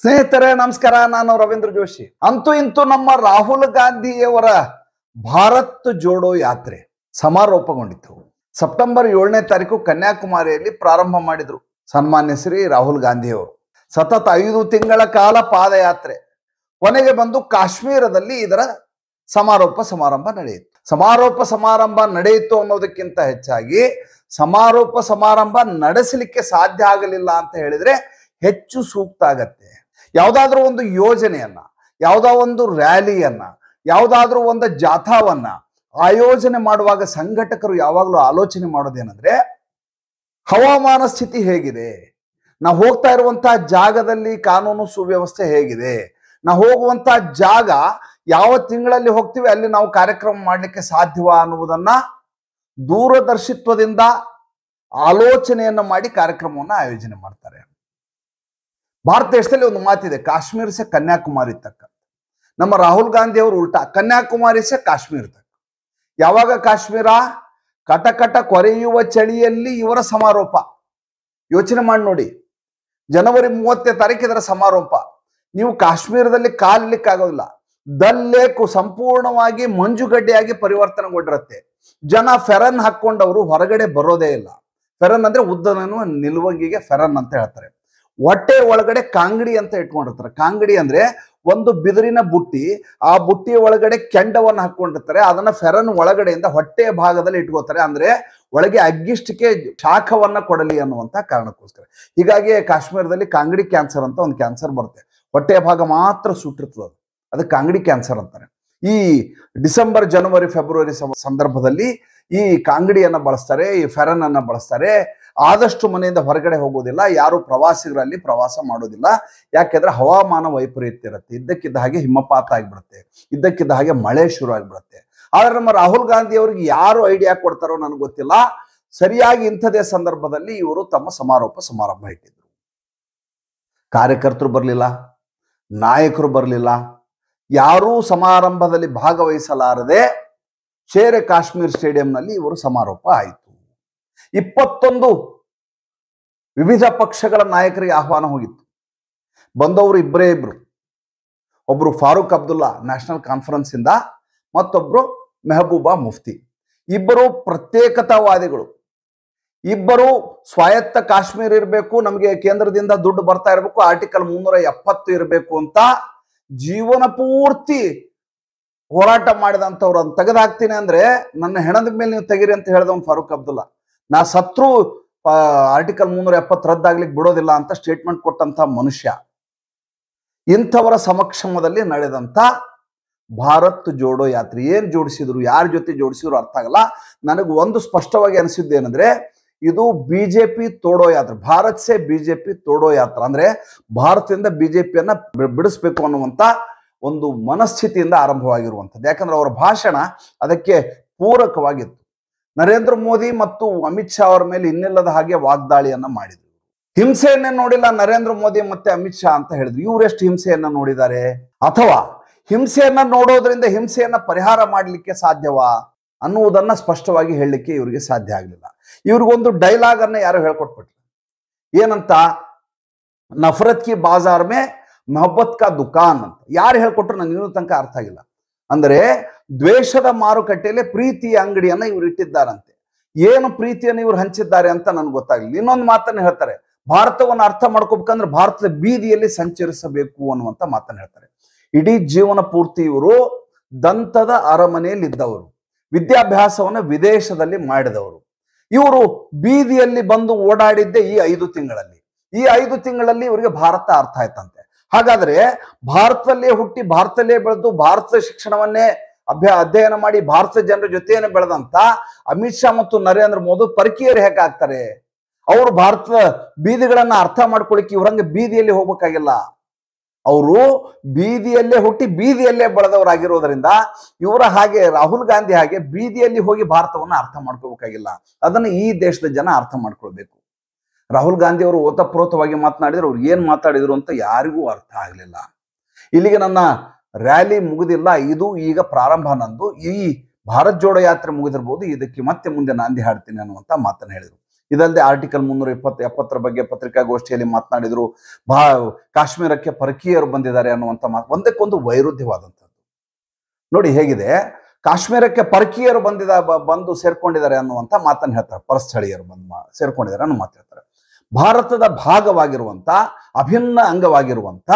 ಸ್ನೇಹಿತರೆ ನಮಸ್ಕಾರ ನಾನು ರವೀಂದ್ರ ಜೋಶಿ ಅಂತೂ ಇಂತೂ ನಮ್ಮ ರಾಹುಲ್ ಗಾಂಧಿಯವರ ಭಾರತ್ ಜೋಡೋ ಯಾತ್ರೆ ಸಮಾರೋಪಗೊಂಡಿತ್ತು ಸೆಪ್ಟೆಂಬರ್ ಏಳನೇ ತಾರೀಕು ಕನ್ಯಾಕುಮಾರಿಯಲ್ಲಿ ಪ್ರಾರಂಭ ಮಾಡಿದ್ರು ಸನ್ಮಾನ್ಯ ಶ್ರೀ ರಾಹುಲ್ ಗಾಂಧಿಯವರು ಸತತ ಐದು ತಿಂಗಳ ಕಾಲ ಪಾದಯಾತ್ರೆ ಕೊನೆಗೆ ಬಂದು ಕಾಶ್ಮೀರದಲ್ಲಿ ಇದರ ಸಮಾರೋಪ ಸಮಾರಂಭ ನಡೆಯಿತು ಸಮಾರೋಪ ಸಮಾರಂಭ ನಡೆಯಿತು ಅನ್ನೋದಕ್ಕಿಂತ ಹೆಚ್ಚಾಗಿ ಸಮಾರೋಪ ಸಮಾರಂಭ ನಡೆಸಲಿಕ್ಕೆ ಸಾಧ್ಯ ಆಗಲಿಲ್ಲ ಅಂತ ಹೇಳಿದ್ರೆ ಹೆಚ್ಚು ಸೂಕ್ತ ಆಗತ್ತೆ ಯಾವುದಾದ್ರೂ ಒಂದು ಯೋಜನೆಯನ್ನು ಯಾವುದೋ ಒಂದು ರ್ಯಾಲಿಯನ್ನು ಯಾವುದಾದ್ರೂ ಒಂದು ಜಾಥಾವನ್ನು ಆಯೋಜನೆ ಮಾಡುವಾಗ ಸಂಘಟಕರು ಯಾವಾಗಲೂ ಆಲೋಚನೆ ಮಾಡೋದೇನೆಂದರೆ ಹವಾಮಾನ ಸ್ಥಿತಿ ಹೇಗಿದೆ ನಾವು ಹೋಗ್ತಾ ಇರುವಂತಹ ಜಾಗದಲ್ಲಿ ಕಾನೂನು ಸುವ್ಯವಸ್ಥೆ ಹೇಗಿದೆ ನಾವು ಹೋಗುವಂತ ಜಾಗ ಯಾವ ತಿಂಗಳಲ್ಲಿ ಹೋಗ್ತೀವಿ ಅಲ್ಲಿ ನಾವು ಕಾರ್ಯಕ್ರಮ ಮಾಡಲಿಕ್ಕೆ ಸಾಧ್ಯವ ಅನ್ನುವುದನ್ನ ದೂರದರ್ಶಿತ್ವದಿಂದ ಆಲೋಚನೆಯನ್ನು ಮಾಡಿ ಕಾರ್ಯಕ್ರಮವನ್ನು ಆಯೋಜನೆ ಮಾಡ್ತಾರೆ ಭಾರತ ದೇಶದಲ್ಲಿ ಒಂದು ಮಾತಿದೆ ಕಾಶ್ಮೀರ ಸೆ ಕನ್ಯಾಕುಮಾರಿ ತಕ್ಕ ನಮ್ಮ ರಾಹುಲ್ ಗಾಂಧಿ ಅವರು ಉಲ್ಟಾ ಕನ್ಯಾಕುಮಾರಿ ಸೆ ಕಾಶ್ಮೀರ ತಕ್ಕ ಯಾವಾಗ ಕಾಶ್ಮೀರ ಕಟಕಟ ಕೊರೆಯುವ ಚಳಿಯಲ್ಲಿ ಇವರ ಸಮಾರೋಪ ಯೋಚನೆ ಮಾಡಿ ನೋಡಿ ಜನವರಿ ಮೂವತ್ತನೇ ತಾರೀಕು ಇದರ ಸಮಾರೋಪ ನೀವು ಕಾಶ್ಮೀರದಲ್ಲಿ ಕಾಲಿಕ್ಕಾಗೋದಿಲ್ಲ ದಲ್ಲೇ ಸಂಪೂರ್ಣವಾಗಿ ಮಂಜುಗಡ್ಡೆಯಾಗಿ ಪರಿವರ್ತನೆಗೊಂಡಿರುತ್ತೆ ಜನ ಫೆರನ್ ಹಾಕೊಂಡವರು ಹೊರಗಡೆ ಬರೋದೇ ಇಲ್ಲ ಫೆರನ್ ಅಂದ್ರೆ ಉದ್ದನನ್ನು ನಿಲುವಂಗಿಗೆ ಫೆರನ್ ಅಂತ ಹೇಳ್ತಾರೆ ಹೊಟ್ಟೆ ಒಳಗಡೆ ಕಾಂಗಡಿ ಅಂತ ಇಟ್ಕೊಂಡಿರ್ತಾರೆ ಕಾಂಗಡಿ ಅಂದ್ರೆ ಒಂದು ಬಿದಿರಿನ ಬುಟ್ಟಿ ಆ ಬುಟ್ಟಿ ಒಳಗಡೆ ಕೆಂಡವನ್ನು ಹಾಕೊಂಡಿರ್ತಾರೆ ಅದನ್ನ ಫೆರನ್ ಒಳಗಡೆಯಿಂದ ಹೊಟ್ಟೆಯ ಭಾಗದಲ್ಲಿ ಇಟ್ಕೋತಾರೆ ಅಂದ್ರೆ ಒಳಗೆ ಅಗ್ಗಿಷ್ಟಕ್ಕೆ ಶಾಖವನ್ನ ಕೊಡಲಿ ಅನ್ನುವಂತ ಕಾರಣಕ್ಕೋಸ್ಕರ ಹೀಗಾಗಿ ಕಾಶ್ಮೀರದಲ್ಲಿ ಕಾಂಗಡಿ ಕ್ಯಾನ್ಸರ್ ಅಂತ ಒಂದು ಕ್ಯಾನ್ಸರ್ ಬರುತ್ತೆ ಹೊಟ್ಟೆಯ ಭಾಗ ಮಾತ್ರ ಸುಟ್ಟಿರ್ತದೆ ಅದು ಅದಕ್ಕೆ ಕಾಂಗಡಿ ಕ್ಯಾನ್ಸರ್ ಅಂತಾರೆ ಈ ಡಿಸೆಂಬರ್ ಜನವರಿ ಫೆಬ್ರವರಿ ಸಂದರ್ಭದಲ್ಲಿ ಈ ಕಾಂಗಡಿಯನ್ನ ಬಳಸ್ತಾರೆ ಈ ಫೆರನ್ ಅನ್ನ ಬಳಸ್ತಾರೆ ಆದಷ್ಟು ಮನೆಯಿಂದ ಹೊರಗಡೆ ಹೋಗೋದಿಲ್ಲ ಯಾರು ಪ್ರವಾಸಿಗರಲ್ಲಿ ಪ್ರವಾಸ ಮಾಡೋದಿಲ್ಲ ಯಾಕೆಂದ್ರೆ ಹವಾಮಾನ ವೈಪರೀತ್ಯ ಇರುತ್ತೆ ಇದ್ದಕ್ಕಿದ್ದ ಹಾಗೆ ಹಿಮಪಾತ ಆಗಿಬಿಡುತ್ತೆ ಇದ್ದಕ್ಕಿದ್ದ ಹಾಗೆ ಮಳೆ ಶುರು ಆಗಿಬಿಡುತ್ತೆ ಆದ್ರೆ ನಮ್ಮ ರಾಹುಲ್ ಗಾಂಧಿ ಅವ್ರಿಗೆ ಯಾರು ಐಡಿಯಾ ಕೊಡ್ತಾರೋ ನನಗೆ ಗೊತ್ತಿಲ್ಲ ಸರಿಯಾಗಿ ಇಂಥದೇ ಸಂದರ್ಭದಲ್ಲಿ ಇವರು ತಮ್ಮ ಸಮಾರೋಪ ಸಮಾರಂಭ ಇಟ್ಟಿದ್ರು ಕಾರ್ಯಕರ್ತರು ಬರಲಿಲ್ಲ ನಾಯಕರು ಬರಲಿಲ್ಲ ಯಾರೂ ಸಮಾರಂಭದಲ್ಲಿ ಭಾಗವಹಿಸಲಾರದೆ ಶೇರೆ ಕಾಶ್ಮೀರ್ ಸ್ಟೇಡಿಯಂನಲ್ಲಿ ಇವರು ಸಮಾರೋಪ ಆಯಿತು ಇಪ್ಪತ್ತೊಂದು ವಿವಿಧ ಪಕ್ಷಗಳ ನಾಯಕರಿಗೆ ಆಹ್ವಾನ ಹೋಗಿತ್ತು ಬಂದವರು ಇಬ್ಬರೇ ಇಬ್ರು ಒಬ್ರು ಫಾರೂಕ್ ಅಬ್ದುಲ್ಲಾ ನ್ಯಾಷನಲ್ ಕಾನ್ಫರೆನ್ಸಿಂದ ಮತ್ತೊಬ್ರು ಮೆಹಬೂಬಾ ಮುಫ್ತಿ ಇಬ್ಬರು ಪ್ರತ್ಯೇಕತಾವಾದಿಗಳು ಇಬ್ಬರು ಸ್ವಾಯತ್ತ ಕಾಶ್ಮೀರ್ ಇರಬೇಕು ನಮಗೆ ಕೇಂದ್ರದಿಂದ ದುಡ್ಡು ಬರ್ತಾ ಇರಬೇಕು ಆರ್ಟಿಕಲ್ ಮುನ್ನೂರ ಎಪ್ಪತ್ತು ಇರಬೇಕು ಅಂತ ಜೀವನ ಪೂರ್ತಿ ಹೋರಾಟ ಮಾಡಿದಂಥವ್ರು ಅದನ್ನು ತೆಗೆದಾಕ್ತೀನಿ ಅಂದ್ರೆ ನನ್ನ ಹೆಣದ ಮೇಲೆ ನೀವು ತೆಗೀರಿ ಅಂತ ಹೇಳಿದವನು ಫಾರೂಕ್ ಅಬ್ದುಲ್ಲಾ ನಾ ಸತ್ರು ಆರ್ಟಿಕಲ್ ಮುನ್ನೂರ ಎಪ್ಪತ್ತು ರದ್ದಾಗ್ಲಿಕ್ಕೆ ಬಿಡೋದಿಲ್ಲ ಅಂತ ಸ್ಟೇಟ್ಮೆಂಟ್ ಕೊಟ್ಟಂತ ಮನುಷ್ಯ ಇಂಥವರ ಸಮಕ್ಷಮದಲ್ಲಿ ನಡೆದಂತ ಭಾರತ್ ಜೋಡೋ ಯಾತ್ರೆ ಏನ್ ಜೋಡಿಸಿದ್ರು ಯಾರ ಜೊತೆ ಜೋಡಿಸಿದ್ರು ಅರ್ಥ ಆಗಲ್ಲ ನನಗೆ ಒಂದು ಸ್ಪಷ್ಟವಾಗಿ ಅನಿಸಿದ್ದು ಏನಂದ್ರೆ ಇದು ಬಿಜೆಪಿ ತೋಡೋ ಯಾತ್ರೆ ಭಾರತ್ ಸೇ ಬಿಜೆಪಿ ತೋಡೋ ಯಾತ್ರೆ ಅಂದ್ರೆ ಭಾರತದಿಂದ ಬಿಜೆಪಿಯನ್ನ ಬಿಡಿಸ್ಬೇಕು ಅನ್ನುವಂತ ಒಂದು ಮನಸ್ಥಿತಿಯಿಂದ ಆರಂಭವಾಗಿರುವಂಥದ್ದು ಯಾಕಂದ್ರೆ ಅವರ ಭಾಷಣ ಅದಕ್ಕೆ ಪೂರಕವಾಗಿತ್ತು ನರೇಂದ್ರ ಮೋದಿ ಮತ್ತು ಅಮಿತ್ ಶಾ ಅವರ ಮೇಲೆ ಇನ್ನಿಲ್ಲದ ಹಾಗೆ ವಾಗ್ದಾಳಿಯನ್ನ ಮಾಡಿದ್ರು ಹಿಂಸೆಯನ್ನೇ ನೋಡಿಲ್ಲ ನರೇಂದ್ರ ಮೋದಿ ಮತ್ತೆ ಅಮಿತ್ ಶಾ ಅಂತ ಹೇಳಿದ್ರು ಇವರೆಷ್ಟು ಹಿಂಸೆಯನ್ನ ನೋಡಿದ್ದಾರೆ ಅಥವಾ ಹಿಂಸೆಯನ್ನ ನೋಡೋದ್ರಿಂದ ಹಿಂಸೆಯನ್ನ ಪರಿಹಾರ ಮಾಡಲಿಕ್ಕೆ ಸಾಧ್ಯವಾ ಅನ್ನುವುದನ್ನ ಸ್ಪಷ್ಟವಾಗಿ ಹೇಳಲಿಕ್ಕೆ ಇವರಿಗೆ ಸಾಧ್ಯ ಆಗಲಿಲ್ಲ ಇವ್ರಿಗೊಂದು ಡೈಲಾಗ್ ಅನ್ನ ಯಾರು ಹೇಳ್ಕೊಟ್ಬಿಟ್ರು ಏನಂತ ನಫರತ್ ಕಿ ಬಾಜಾರ್ ಮೇ ಮೊಹಬ್ಬತ್ ಕಾ ದುಕಾನ್ ಅಂತ ಯಾರು ಹೇಳ್ಕೊಟ್ರು ನನಗಿನ ತನಕ ಅರ್ಥ ಆಗಿಲ್ಲ ಅಂದರೆ ದ್ವೇಷದ ಮಾರುಕಟ್ಟೆಯಲ್ಲಿ ಪ್ರೀತಿಯ ಅಂಗಡಿಯನ್ನು ಇವರು ಇಟ್ಟಿದ್ದಾರಂತೆ ಏನು ಪ್ರೀತಿಯನ್ನು ಇವರು ಹಂಚಿದ್ದಾರೆ ಅಂತ ನನಗೆ ಗೊತ್ತಾಗಲಿಲ್ಲ ಇನ್ನೊಂದು ಮಾತನ್ನು ಹೇಳ್ತಾರೆ ಭಾರತವನ್ನು ಅರ್ಥ ಮಾಡ್ಕೋಬೇಕಂದ್ರೆ ಭಾರತದ ಬೀದಿಯಲ್ಲಿ ಸಂಚರಿಸಬೇಕು ಅನ್ನುವಂಥ ಮಾತನ್ನು ಹೇಳ್ತಾರೆ ಇಡೀ ಜೀವನ ಪೂರ್ತಿ ಇವರು ದಂತದ ಅರಮನೆಯಲ್ಲಿದ್ದವರು ವಿದ್ಯಾಭ್ಯಾಸವನ್ನು ವಿದೇಶದಲ್ಲಿ ಮಾಡಿದವರು ಇವರು ಬೀದಿಯಲ್ಲಿ ಬಂದು ಓಡಾಡಿದ್ದೆ ಈ ಐದು ತಿಂಗಳಲ್ಲಿ ಈ ಐದು ತಿಂಗಳಲ್ಲಿ ಇವರಿಗೆ ಭಾರತ ಅರ್ಥ ಆಯ್ತಂತೆ ಹಾಗಾದ್ರೆ ಭಾರತದಲ್ಲೇ ಹುಟ್ಟಿ ಭಾರತದಲ್ಲೇ ಬೆಳೆದು ಭಾರತದ ಶಿಕ್ಷಣವನ್ನೇ ಅಭ್ಯ ಅಧ್ಯಯನ ಮಾಡಿ ಭಾರತದ ಜನರ ಜೊತೆಯನ್ನು ಬೆಳೆದಂತ ಅಮಿತ್ ಶಾ ಮತ್ತು ನರೇಂದ್ರ ಮೋದಿ ಪರಕೀಯರು ಹೇಗೆ ಆಗ್ತಾರೆ ಅವರು ಭಾರತದ ಬೀದಿಗಳನ್ನ ಅರ್ಥ ಮಾಡ್ಕೊಳ್ಳಿಕ್ಕೆ ಇವ್ರಂಗೆ ಬೀದಿಯಲ್ಲಿ ಹೋಗ್ಬೇಕಾಗಿಲ್ಲ ಅವರು ಬೀದಿಯಲ್ಲೇ ಹುಟ್ಟಿ ಬೀದಿಯಲ್ಲೇ ಬೆಳೆದವರಾಗಿರೋದ್ರಿಂದ ಇವರ ಹಾಗೆ ರಾಹುಲ್ ಗಾಂಧಿ ಹಾಗೆ ಬೀದಿಯಲ್ಲಿ ಹೋಗಿ ಭಾರತವನ್ನು ಅರ್ಥ ಮಾಡ್ಕೋಬೇಕಾಗಿಲ್ಲ ಅದನ್ನು ಈ ದೇಶದ ಜನ ಅರ್ಥ ಮಾಡ್ಕೊಳ್ಬೇಕು ರಾಹುಲ್ ಗಾಂಧಿ ಅವರು ಓತಪ್ರೋತವಾಗಿ ಮಾತನಾಡಿದ್ರು ಅವ್ರು ಏನು ಮಾತಾಡಿದ್ರು ಅಂತ ಯಾರಿಗೂ ಅರ್ಥ ಆಗಲಿಲ್ಲ ಇಲ್ಲಿಗೆ ನನ್ನ ರ್ಯಾಲಿ ಮುಗಿದಿಲ್ಲ ಇದು ಈಗ ಪ್ರಾರಂಭ ನಂದು ಈ ಭಾರತ್ ಜೋಡೋ ಯಾತ್ರೆ ಮುಗಿದಿರ್ಬೋದು ಇದಕ್ಕೆ ಮತ್ತೆ ಮುಂದೆ ನಾಂದಿ ಹಾಡ್ತೀನಿ ಅನ್ನುವಂಥ ಮಾತನ್ನ ಹೇಳಿದರು ಇದಲ್ಲದೆ ಆರ್ಟಿಕಲ್ ಮುನ್ನೂರ ಇಪ್ಪತ್ತು ಎಪ್ಪತ್ತರ ಬಗ್ಗೆ ಪತ್ರಿಕಾಗೋಷ್ಠಿಯಲ್ಲಿ ಮಾತನಾಡಿದರು ಭಾ ಕಾಶ್ಮೀರಕ್ಕೆ ಪರಕೀಯರು ಬಂದಿದ್ದಾರೆ ಅನ್ನುವಂಥ ಮಾತು ಒಂದಕ್ಕೊಂದು ವೈರುಧ್ಯವಾದಂಥದ್ದು ನೋಡಿ ಹೇಗಿದೆ ಕಾಶ್ಮೀರಕ್ಕೆ ಪರಕೀಯರು ಬಂದಿದ ಬಂದು ಸೇರ್ಕೊಂಡಿದ್ದಾರೆ ಅನ್ನುವಂಥ ಮಾತನ್ನು ಹೇಳ್ತಾರೆ ಪರಸ್ಥಳೀಯರು ಬಂದು ಮಾ ಸೇರ್ಕೊಂಡಿದ್ದಾರೆ ಅನ್ನೋ ಮಾತು ಹೇಳ್ತಾರೆ ಭಾರತದ ಭಾಗವಾಗಿರುವಂತ ಅಭಿನ್ನ ಅಂಗವಾಗಿರುವಂತ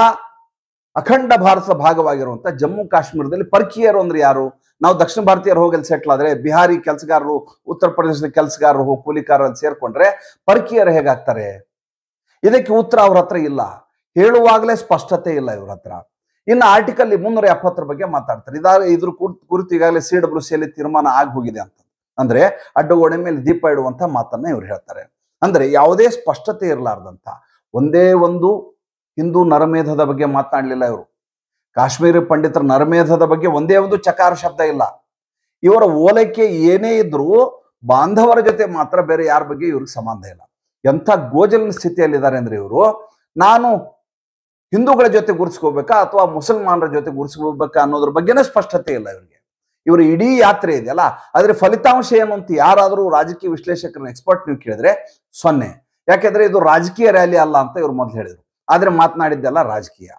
ಅಖಂಡ ಭಾರತದ ಭಾಗವಾಗಿರುವಂತ ಜಮ್ಮು ಕಾಶ್ಮೀರದಲ್ಲಿ ಪರ್ಕಿಯರು ಅಂದ್ರೆ ಯಾರು ನಾವು ದಕ್ಷಿಣ ಭಾರತೀಯರು ಹೋಗಿ ಸೆಟ್ಲ್ ಆದ್ರೆ ಬಿಹಾರಿ ಕೆಲಸಗಾರರು ಉತ್ತರ ಪ್ರದೇಶದ ಕೆಲಸಗಾರರು ಹೋಗಿ ಕೂಲಿಕಾರರಲ್ಲಿ ಸೇರ್ಕೊಂಡ್ರೆ ಪರ್ಕಿಯರು ಹೇಗಾಗ್ತಾರೆ ಇದಕ್ಕೆ ಉತ್ತರ ಅವ್ರ ಹತ್ರ ಇಲ್ಲ ಹೇಳುವಾಗಲೇ ಸ್ಪಷ್ಟತೆ ಇಲ್ಲ ಇವ್ರ ಹತ್ರ ಇನ್ನು ಆರ್ಟಿಕಲ್ ಮುನ್ನೂರ ಎಪ್ಪತ್ತರ ಬಗ್ಗೆ ಮಾತಾಡ್ತಾರೆ ಇದಾಗ ಇದ್ರ ಕುರಿತು ಈಗಾಗಲೇ ಸಿ ಡಬ್ಲ್ಯೂ ಸಿಯಲ್ಲಿ ತೀರ್ಮಾನ ಆಗಿ ಹೋಗಿದೆ ಅಂತ ಅಂದ್ರೆ ಅಡ್ಡಗೋಡೆ ಮೇಲೆ ದೀಪ ಇಡುವಂತ ಮಾತನ್ನ ಇವ್ರು ಹೇಳ್ತಾರೆ ಅಂದ್ರೆ ಯಾವುದೇ ಸ್ಪಷ್ಟತೆ ಇರಲಾರ್ದಂಥ ಒಂದೇ ಒಂದು ಹಿಂದೂ ನರಮೇಧದ ಬಗ್ಗೆ ಮಾತನಾಡಲಿಲ್ಲ ಇವರು ಕಾಶ್ಮೀರಿ ಪಂಡಿತರ ನರಮೇಧದ ಬಗ್ಗೆ ಒಂದೇ ಒಂದು ಚಕಾರ ಶಬ್ದ ಇಲ್ಲ ಇವರ ಓಲೈಕೆ ಏನೇ ಇದ್ರೂ ಬಾಂಧವರ ಜೊತೆ ಮಾತ್ರ ಬೇರೆ ಯಾರ ಬಗ್ಗೆ ಇವ್ರಿಗೆ ಸಂಬಂಧ ಇಲ್ಲ ಎಂಥ ಗೋಜಲಿನ ಸ್ಥಿತಿಯಲ್ಲಿದ್ದಾರೆ ಅಂದ್ರೆ ಇವರು ನಾನು ಹಿಂದೂಗಳ ಜೊತೆ ಗುರುಸ್ಕೋಬೇಕಾ ಅಥವಾ ಮುಸಲ್ಮಾನರ ಜೊತೆ ಗುರುಸ್ಕೋಬೇಕಾ ಅನ್ನೋದ್ರ ಬಗ್ಗೆನೇ ಸ್ಪಷ್ಟತೆ ಇಲ್ಲ ಇವ್ರಿಗೆ ಇವರ ಇಡೀ ಯಾತ್ರೆ ಇದೆಯಲ್ಲ ಆದ್ರೆ ಫಲಿತಾಂಶ ಏನು ಅಂತ ಯಾರಾದರೂ ರಾಜಕೀಯ ವಿಶ್ಲೇಷಕರನ್ನ ಎಕ್ಸ್ಪರ್ಟ್ ನೀವು ಕೇಳಿದ್ರೆ ಸೊನ್ನೆ ಯಾಕೆಂದ್ರೆ ಇದು ರಾಜಕೀಯ ರ್ಯಾಲಿ ಅಲ್ಲ ಅಂತ ಇವ್ರು ಮೊದಲು ಹೇಳಿದರು ಆದ್ರೆ ಮಾತನಾಡಿದ್ದೆಲ್ಲ ರಾಜಕೀಯ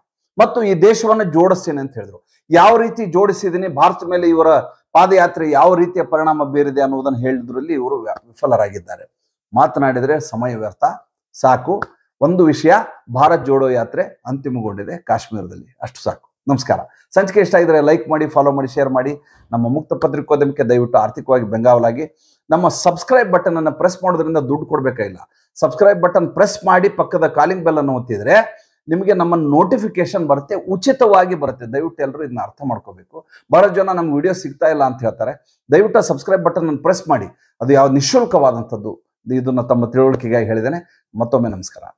ಮತ್ತು ಈ ದೇಶವನ್ನು ಜೋಡಿಸ್ತೇನೆ ಅಂತ ಹೇಳಿದ್ರು ಯಾವ ರೀತಿ ಜೋಡಿಸಿದ್ದೀನಿ ಭಾರತ ಮೇಲೆ ಇವರ ಪಾದಯಾತ್ರೆ ಯಾವ ರೀತಿಯ ಪರಿಣಾಮ ಬೀರಿದೆ ಅನ್ನೋದನ್ನು ಹೇಳಿದ್ರಲ್ಲಿ ಇವರು ವಿಫಲರಾಗಿದ್ದಾರೆ ಮಾತನಾಡಿದರೆ ಸಮಯ ವ್ಯರ್ಥ ಸಾಕು ಒಂದು ವಿಷಯ ಭಾರತ್ ಜೋಡೋ ಯಾತ್ರೆ ಅಂತಿಮಗೊಂಡಿದೆ ಕಾಶ್ಮೀರದಲ್ಲಿ ಅಷ್ಟು ಸಾಕು ನಮಸ್ಕಾರ ಸಂಚಿಕೆ ಇಷ್ಟ ಆಗಿದ್ರೆ ಲೈಕ್ ಮಾಡಿ ಫಾಲೋ ಮಾಡಿ ಶೇರ್ ಮಾಡಿ ನಮ್ಮ ಮುಕ್ತ ಪತ್ರಿಕೋದ್ಯಮಕ್ಕೆ ದಯವಿಟ್ಟು ಆರ್ಥಿಕವಾಗಿ ಬೆಂಗಾವಲಾಗಿ ನಮ್ಮ ಸಬ್ಸ್ಕ್ರೈಬ್ ಬಟನ್ ಅನ್ನು ಪ್ರೆಸ್ ಮಾಡೋದ್ರಿಂದ ದುಡ್ಡು ಕೊಡಬೇಕಾಗಿಲ್ಲ ಸಬ್ಸ್ಕ್ರೈಬ್ ಬಟನ್ ಪ್ರೆಸ್ ಮಾಡಿ ಪಕ್ಕದ ಕಾಲಿಂಗ್ ಬೆಲ್ ಅನ್ನು ಒತ್ತಿದ್ರೆ ನಿಮಗೆ ನಮ್ಮ ನೋಟಿಫಿಕೇಶನ್ ಬರುತ್ತೆ ಉಚಿತವಾಗಿ ಬರುತ್ತೆ ದಯವಿಟ್ಟು ಎಲ್ಲರೂ ಇದನ್ನ ಅರ್ಥ ಮಾಡ್ಕೋಬೇಕು ಬಹಳ ಜನ ನಮ್ಮ ವಿಡಿಯೋ ಸಿಗ್ತಾ ಇಲ್ಲ ಅಂತ ಹೇಳ್ತಾರೆ ದಯವಿಟ್ಟು ಸಬ್ಸ್ಕ್ರೈಬ್ ಬಟನ್ ಅನ್ನು ಪ್ರೆಸ್ ಮಾಡಿ ಅದು ಯಾವ ನಿಶುಲ್ಕವಾದಂಥದ್ದು ಇದನ್ನು ತಮ್ಮ ತಿಳುವಳಿಕೆಗಾಗಿ ಹೇಳಿದ್ದೇನೆ ಮತ್ತೊಮ್ಮೆ ನಮಸ್ಕಾರ